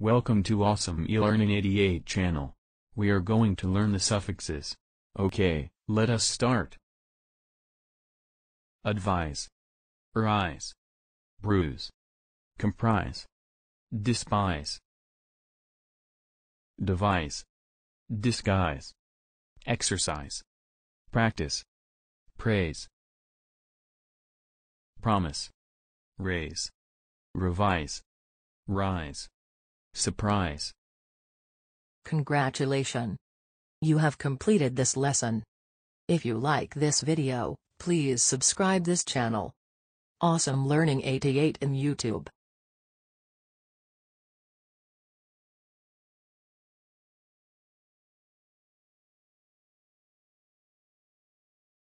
Welcome to Awesome eLearning 88 channel. We are going to learn the suffixes. Okay, let us start. Advise. Arise. Bruise. Comprise. Despise. Devise. Disguise. Exercise. Practice. Praise. Promise. Raise. Revise. Rise. Surprise. Congratulations. You have completed this lesson. If you like this video, please subscribe this channel. Awesome Learning 88 in YouTube.